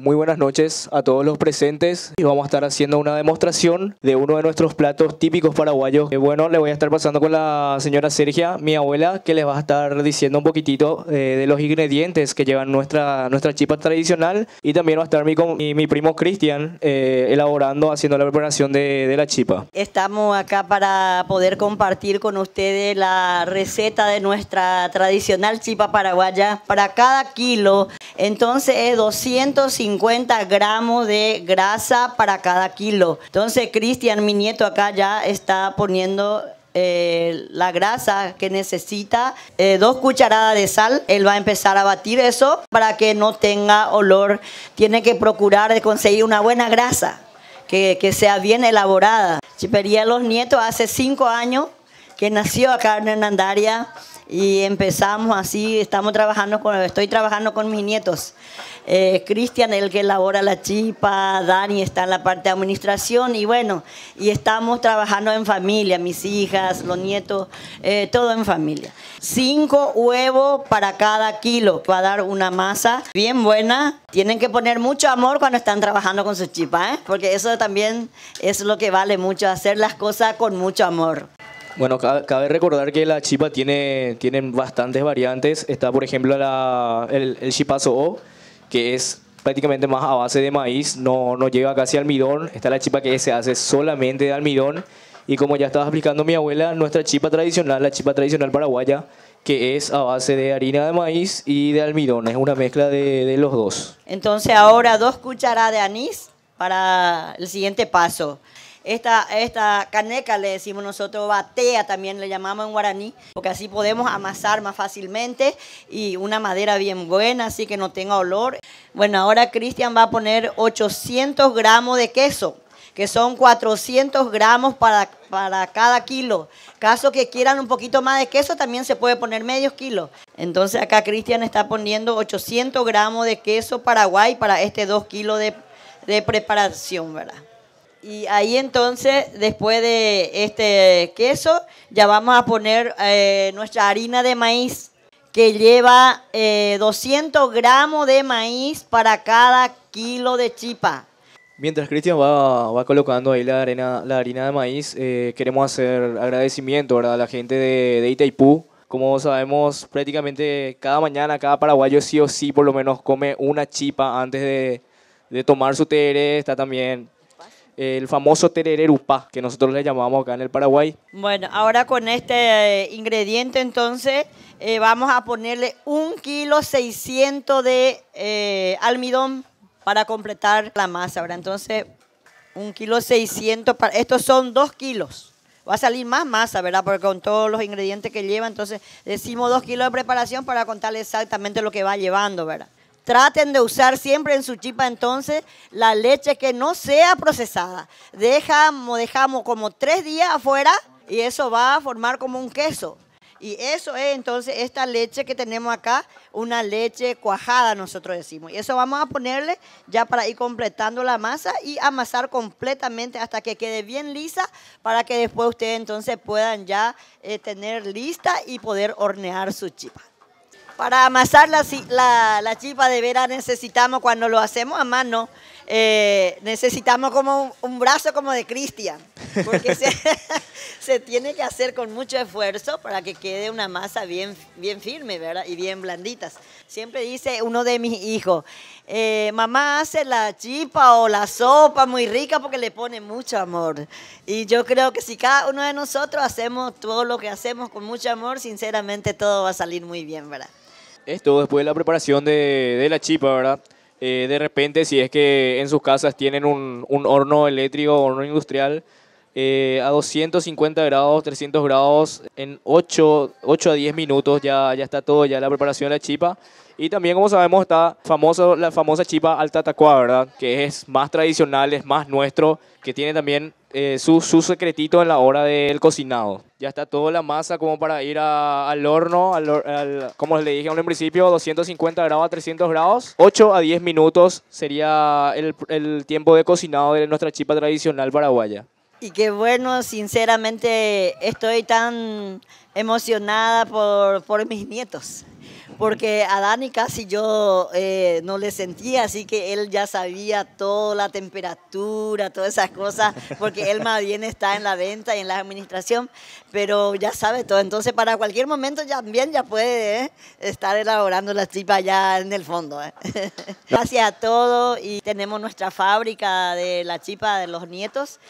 Muy buenas noches a todos los presentes y vamos a estar haciendo una demostración de uno de nuestros platos típicos paraguayos. Que eh, bueno, le voy a estar pasando con la señora Sergia, mi abuela, que les va a estar diciendo un poquitito eh, de los ingredientes que llevan nuestra, nuestra chipa tradicional y también va a estar mi, mi, primo Cristian eh, elaborando, haciendo la preparación de, de la chipa. Estamos acá para poder compartir con ustedes la receta de nuestra tradicional chipa paraguaya. Para cada kilo entonces es 250 gramos de grasa para cada kilo. Entonces Cristian, mi nieto acá ya está poniendo eh, la grasa que necesita, eh, dos cucharadas de sal. Él va a empezar a batir eso para que no tenga olor. Tiene que procurar conseguir una buena grasa, que, sea bien elaborada. Chipería Los Nietos hace cinco años que nació acá en Hernandaria y empezamos así, estamos trabajando con, estoy trabajando con mis nietos. Eh, Cristian, el que elabora la chipa, Dani está en la parte de administración y bueno, y estamos trabajando en familia, mis hijas, los nietos, eh, todo en familia. Cinco huevos para cada kilo, va a dar una masa bien buena. Tienen que poner mucho amor cuando están trabajando con su chipa, ¿eh? porque eso también es lo que vale mucho, hacer las cosas con mucho amor. Bueno, cabe recordar que la chipa tiene, tienen bastantes variantes. Está, por ejemplo, la, el, chipazo que es prácticamente más a base de maíz, no, no llega casi almidón. Está la chipa que se hace solamente de almidón. Y como ya estaba explicando mi abuela, nuestra chipa tradicional, la chipa tradicional paraguaya, que es a base de harina de maíz y de almidón. Es una mezcla de, de los dos. Entonces ahora dos cucharadas de anís para el siguiente paso. Esta, caneca, le decimos nosotros, batea también, le llamamos en guaraní, porque así podemos amasar más fácilmente y una madera bien buena, así que no tenga olor. Bueno, ahora Cristian va a poner 800 gramos de queso que son 400 gramos para, cada kilo. Caso que quieran un poquito más de queso, también se puede poner medio kilo. Entonces acá Cristian está poniendo 800 gramos de queso paraguay para este 2 kilos de, de preparación, ¿verdad? Y ahí entonces, después de este queso, ya vamos a poner eh, nuestra harina de maíz, que lleva 200 eh, gramos de maíz para cada kilo de chipa. Mientras Cristian va, colocando ahí la, arena, la harina de maíz, eh, queremos hacer agradecimiento ¿verdad? a la gente de, Itaipú, como sabemos, prácticamente cada mañana, cada paraguayo sí o sí por lo menos come una chipa antes de, tomar su tere. Está también el famoso terererupá, que nosotros le llamamos acá en el Paraguay. Bueno, ahora con este eh, ingrediente entonces eh, vamos a ponerle un kilo 600 de eh, almidón para completar la masa. ¿verdad? entonces un kilo 600, para, estos son dos kilos va a salir más masa, ¿verdad? Porque con todos los ingredientes que lleva, entonces decimos dos kilos de preparación para contarle exactamente lo que va llevando, ¿verdad? Traten de usar siempre en su chipa entonces la leche que no sea procesada. Dejamos, dejamos como tres días afuera y eso va a formar como un queso. Y eso es entonces esta leche que tenemos acá, una leche cuajada nosotros decimos. Y eso vamos a ponerle ya para ir completando la masa y amasar completamente hasta que quede bien lisa para que después ustedes entonces puedan ya eh, tener lista y poder hornear su chipa. Para amasar la, chipa de vera necesitamos, cuando lo hacemos a mano, eh, necesitamos como un, brazo como de Cristian, porque se, tiene que hacer con mucho esfuerzo para que quede una masa bien, bien firme, ¿verdad? Y bien blanditas. Siempre dice uno de mis hijos, eh, mamá hace la chipa o la sopa muy rica porque le pone mucho amor. Y yo creo que si cada uno de nosotros hacemos todo lo que hacemos con mucho amor, sinceramente todo va a salir muy bien, ¿verdad? Esto después de la preparación de, la chipa, ¿verdad? Eh, de repente, si es que en sus casas tienen un, horno eléctrico horno industrial, eh, a 250 grados, 300 grados, en 8, a 10 minutos ya, ya está todo, ya la preparación de la chipa. Y también, como sabemos, está famoso, la famosa chipa alta tacuá, ¿verdad? Que es más tradicional, es más nuestro, que tiene también eh, su, su, secretito en la hora del cocinado. Ya está toda la masa como para ir al horno, al, como le dije en principio, 250 grados a 300 grados. 8 a 10 minutos sería el, el tiempo de cocinado de nuestra chipa tradicional paraguaya. Y qué bueno, sinceramente estoy tan emocionada por, por mis nietos porque a Dani casi yo eh, no le sentía, así que él ya sabía toda la temperatura, todas esas cosas, porque él más bien está en la venta y en la administración, pero ya sabe todo. Entonces, para cualquier momento ya, bien, ya puede eh, estar elaborando la chipa ya en el fondo. Eh. Gracias a todos y tenemos nuestra fábrica de la chipa de los nietos.